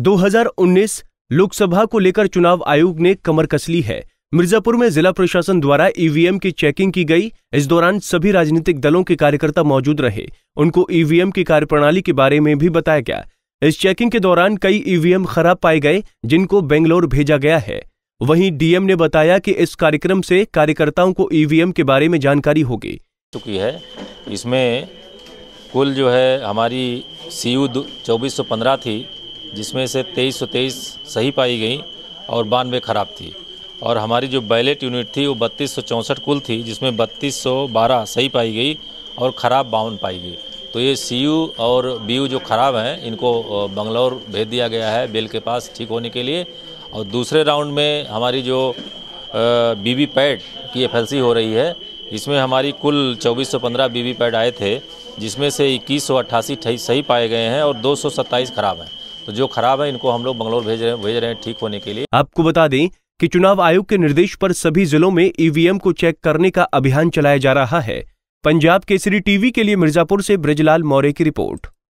2019 लोकसभा को लेकर चुनाव आयोग ने कमर कस ली है मिर्जापुर में जिला प्रशासन द्वारा ईवीएम की चेकिंग की गई इस दौरान सभी राजनीतिक दलों के कार्यकर्ता मौजूद रहे उनको ईवीएम की कार्यप्रणाली के बारे में भी बताया गया इस चेकिंग के दौरान कई ईवीएम खराब पाए गए जिनको बेंगलोर भेजा गया है वहीं डीएम ने बताया कि इस कार्यक्रम से कार्यकर्ताओं को ईवीएम के बारे में जानकारी होगी चुकी है इसमें कुल जो है हमारी सी यू थी जिसमें से तेईस सौ तेईस सही पाई गई और बानवे ख़राब थी और हमारी जो बैलेट यूनिट थी वो बत्तीस सौ चौंसठ कुल थी जिसमें बत्तीस सौ बारह सही पाई गई और ख़राब बावन पाई गई तो ये सी और बी जो ख़राब हैं इनको बंगलौर भेज दिया गया है बेल के पास ठीक होने के लिए और दूसरे राउंड में हमारी जो बी वी पैड की एफ हो रही है इसमें हमारी कुल 2415 बी पैड आए थे जिसमें से इक्कीस सौ सही पाए गए हैं और दो ख़राब हैं तो जो खराब है इनको हम लोग बंगलोर भेज रहे भेज रहे हैं ठीक होने के लिए आपको बता दें कि चुनाव आयोग के निर्देश पर सभी जिलों में ईवीएम को चेक करने का अभियान चलाया जा रहा है पंजाब केसरी टीवी के लिए मिर्जापुर से ब्रजलाल मौर्य की रिपोर्ट